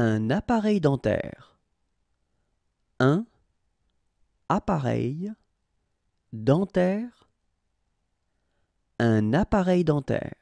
un appareil dentaire. Un appareil dentaire. Un appareil dentaire.